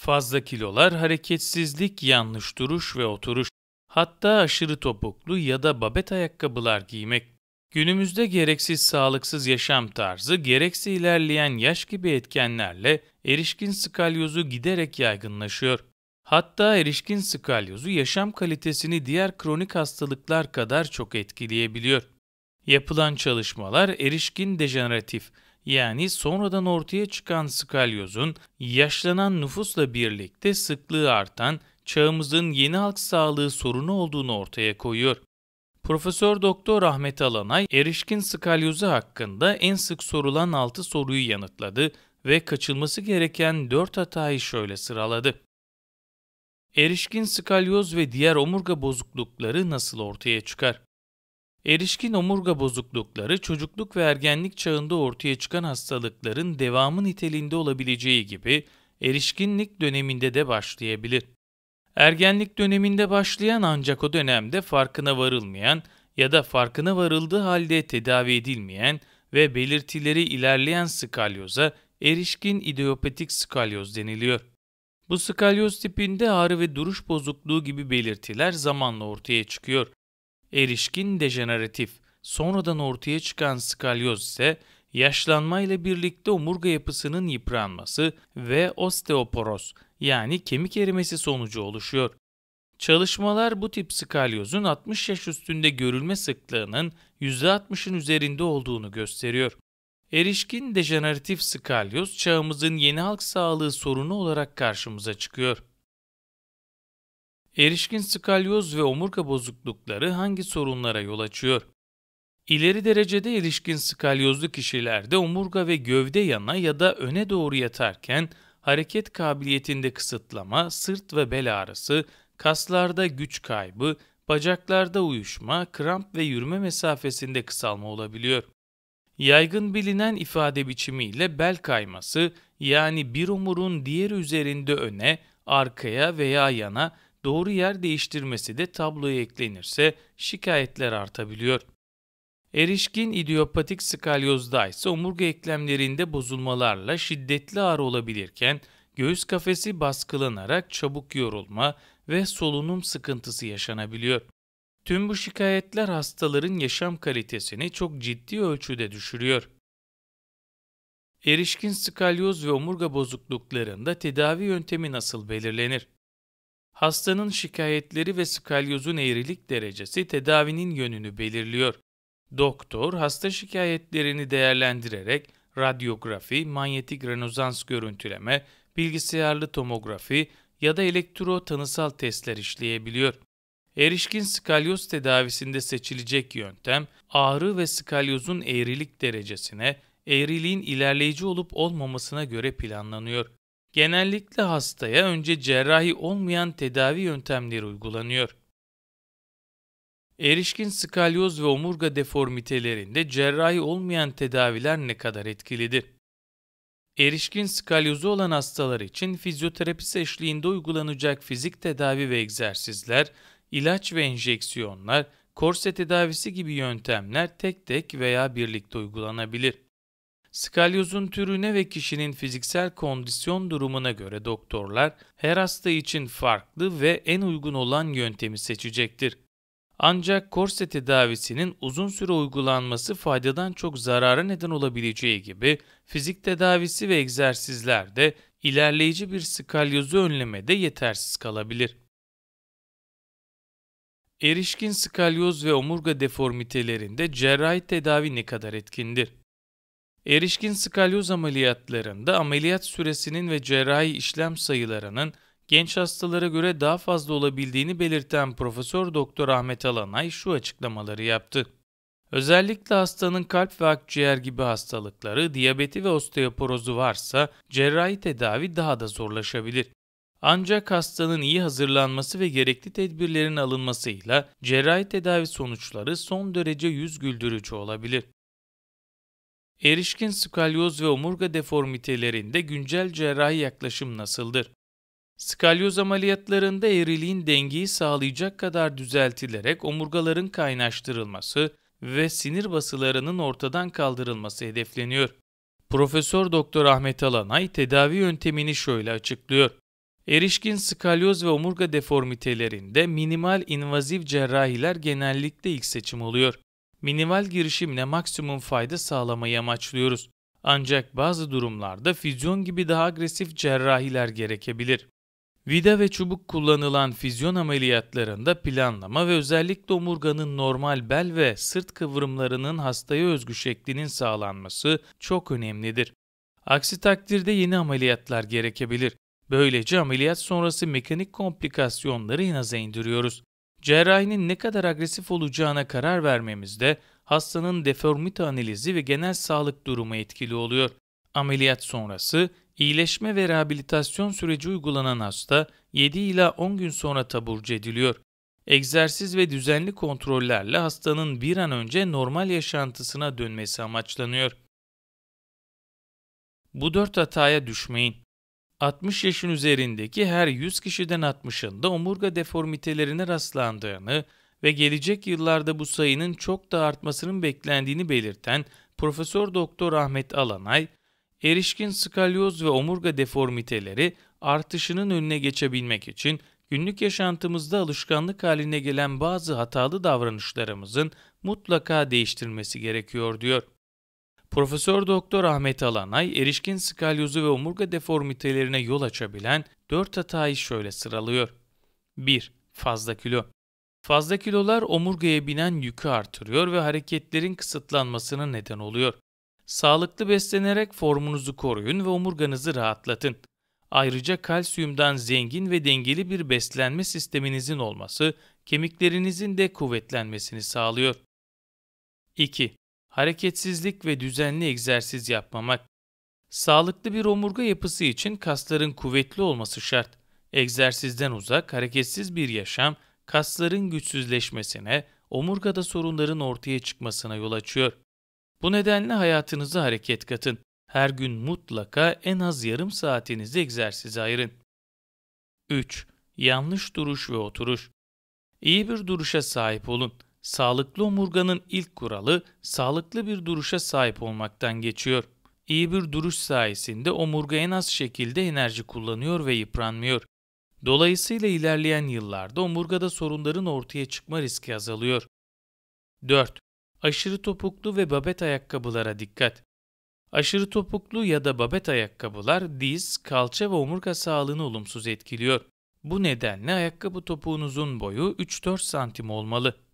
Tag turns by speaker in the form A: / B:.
A: Fazla kilolar, hareketsizlik, yanlış duruş ve oturuş, hatta aşırı topuklu ya da babet ayakkabılar giymek. Günümüzde gereksiz sağlıksız yaşam tarzı, gerekse ilerleyen yaş gibi etkenlerle erişkin skalyozu giderek yaygınlaşıyor. Hatta erişkin skalyozu yaşam kalitesini diğer kronik hastalıklar kadar çok etkileyebiliyor. Yapılan çalışmalar erişkin dejeneratif, yani sonradan ortaya çıkan skalyozun yaşlanan nüfusla birlikte sıklığı artan çağımızın yeni halk sağlığı sorunu olduğunu ortaya koyuyor. Profesör Doktor Ahmet Alanay erişkin skalyozu hakkında en sık sorulan 6 soruyu yanıtladı ve kaçılması gereken 4 hatayı şöyle sıraladı. Erişkin skalyoz ve diğer omurga bozuklukları nasıl ortaya çıkar? Erişkin omurga bozuklukları çocukluk ve ergenlik çağında ortaya çıkan hastalıkların devamı niteliğinde olabileceği gibi erişkinlik döneminde de başlayabilir. Ergenlik döneminde başlayan ancak o dönemde farkına varılmayan ya da farkına varıldığı halde tedavi edilmeyen ve belirtileri ilerleyen skalyoza erişkin idiopatik skalyoz deniliyor. Bu skalyoz tipinde ağrı ve duruş bozukluğu gibi belirtiler zamanla ortaya çıkıyor. Erişkin dejeneratif, sonradan ortaya çıkan skalyoz ise yaşlanma ile birlikte omurga yapısının yıpranması ve osteoporoz yani kemik erimesi sonucu oluşuyor. Çalışmalar bu tip skalyozun 60 yaş üstünde görülme sıklığının %60'ın üzerinde olduğunu gösteriyor. Erişkin dejeneratif skalyoz çağımızın yeni halk sağlığı sorunu olarak karşımıza çıkıyor. Erişkin skalyoz ve omurga bozuklukları hangi sorunlara yol açıyor? İleri derecede erişkin skalyozlu kişilerde omurga ve gövde yana ya da öne doğru yatarken hareket kabiliyetinde kısıtlama, sırt ve bel ağrısı, kaslarda güç kaybı, bacaklarda uyuşma, kramp ve yürüme mesafesinde kısalma olabiliyor. Yaygın bilinen ifade biçimiyle bel kayması yani bir omurun diğer üzerinde öne, arkaya veya yana doğru yer değiştirmesi de tabloya eklenirse şikayetler artabiliyor. Erişkin idiopatik skalyozda ise omurga eklemlerinde bozulmalarla şiddetli ağrı olabilirken göğüs kafesi baskılanarak çabuk yorulma ve solunum sıkıntısı yaşanabiliyor. Tüm bu şikayetler hastaların yaşam kalitesini çok ciddi ölçüde düşürüyor. Erişkin skalyoz ve omurga bozukluklarında tedavi yöntemi nasıl belirlenir? hastanın şikayetleri ve skalyozun eğrilik derecesi tedavinin yönünü belirliyor. Doktor hasta şikayetlerini değerlendirerek radyografi, manyetik renozans görüntüleme, bilgisayarlı tomografi ya da elektro tanısal testler işleyebiliyor. Erişkin skalyoz tedavisinde seçilecek yöntem ağrı ve skalyozun eğrilik derecesine, eğriliğin ilerleyici olup olmamasına göre planlanıyor. Genellikle hastaya önce cerrahi olmayan tedavi yöntemleri uygulanıyor. Erişkin skalyoz ve omurga deformitelerinde cerrahi olmayan tedaviler ne kadar etkilidir? Erişkin skalyozu olan hastalar için fizyoterapist eşliğinde uygulanacak fizik tedavi ve egzersizler, ilaç ve enjeksiyonlar, korse tedavisi gibi yöntemler tek tek veya birlikte uygulanabilir. Skalyozun türüne ve kişinin fiziksel kondisyon durumuna göre doktorlar her hasta için farklı ve en uygun olan yöntemi seçecektir. Ancak korse tedavisinin uzun süre uygulanması faydadan çok zarara neden olabileceği gibi fizik tedavisi ve egzersizler de ilerleyici bir skalyozu önlemede yetersiz kalabilir. Erişkin skalyoz ve omurga deformitelerinde cerrahi tedavi ne kadar etkindir? Erişkin skalyoz ameliyatlarında ameliyat süresinin ve cerrahi işlem sayılarının genç hastalara göre daha fazla olabildiğini belirten Profesör Doktor Ahmet Alanay şu açıklamaları yaptı. Özellikle hastanın kalp ve akciğer gibi hastalıkları, diyabeti ve osteoporozu varsa cerrahi tedavi daha da zorlaşabilir. Ancak hastanın iyi hazırlanması ve gerekli tedbirlerin alınmasıyla cerrahi tedavi sonuçları son derece yüz güldürücü olabilir. Erişkin skalyoz ve omurga deformitelerinde güncel cerrahi yaklaşım nasıldır? Skalyoz ameliyatlarında eriliğin dengeyi sağlayacak kadar düzeltilerek omurgaların kaynaştırılması ve sinir basılarının ortadan kaldırılması hedefleniyor. Profesör Doktor Ahmet Alanay tedavi yöntemini şöyle açıklıyor. Erişkin skalyoz ve omurga deformitelerinde minimal invaziv cerrahiler genellikle ilk seçim oluyor minimal girişimle maksimum fayda sağlamayı amaçlıyoruz. Ancak bazı durumlarda füzyon gibi daha agresif cerrahiler gerekebilir. Vida ve çubuk kullanılan füzyon ameliyatlarında planlama ve özellikle omurganın normal bel ve sırt kıvrımlarının hastaya özgü şeklinin sağlanması çok önemlidir. Aksi takdirde yeni ameliyatlar gerekebilir. Böylece ameliyat sonrası mekanik komplikasyonları en aza indiriyoruz. Cerrahinin ne kadar agresif olacağına karar vermemizde hastanın deformite analizi ve genel sağlık durumu etkili oluyor. Ameliyat sonrası iyileşme ve rehabilitasyon süreci uygulanan hasta 7 ila 10 gün sonra taburcu ediliyor. Egzersiz ve düzenli kontrollerle hastanın bir an önce normal yaşantısına dönmesi amaçlanıyor. Bu dört hataya düşmeyin. 60 yaşın üzerindeki her 100 kişiden 60'ında omurga deformitelerine rastlandığını ve gelecek yıllarda bu sayının çok da artmasının beklendiğini belirten Profesör Doktor Ahmet Alanay, erişkin skalyoz ve omurga deformiteleri artışının önüne geçebilmek için günlük yaşantımızda alışkanlık haline gelen bazı hatalı davranışlarımızın mutlaka değiştirilmesi gerekiyor diyor. Profesör Doktor Ahmet Alanay, erişkin skalyozu ve omurga deformitelerine yol açabilen 4 hatayı şöyle sıralıyor. 1. Fazla kilo. Fazla kilolar omurgaya binen yükü artırıyor ve hareketlerin kısıtlanmasına neden oluyor. Sağlıklı beslenerek formunuzu koruyun ve omurganızı rahatlatın. Ayrıca kalsiyumdan zengin ve dengeli bir beslenme sisteminizin olması, kemiklerinizin de kuvvetlenmesini sağlıyor. 2 hareketsizlik ve düzenli egzersiz yapmamak. Sağlıklı bir omurga yapısı için kasların kuvvetli olması şart. Egzersizden uzak, hareketsiz bir yaşam kasların güçsüzleşmesine, omurgada sorunların ortaya çıkmasına yol açıyor. Bu nedenle hayatınıza hareket katın. Her gün mutlaka en az yarım saatinizi egzersize ayırın. 3. Yanlış duruş ve oturuş. İyi bir duruşa sahip olun. Sağlıklı omurganın ilk kuralı sağlıklı bir duruşa sahip olmaktan geçiyor. İyi bir duruş sayesinde omurga en az şekilde enerji kullanıyor ve yıpranmıyor. Dolayısıyla ilerleyen yıllarda omurgada sorunların ortaya çıkma riski azalıyor. 4. Aşırı topuklu ve babet ayakkabılara dikkat. Aşırı topuklu ya da babet ayakkabılar diz, kalça ve omurga sağlığını olumsuz etkiliyor. Bu nedenle ayakkabı topuğunuzun boyu 3-4 santim olmalı.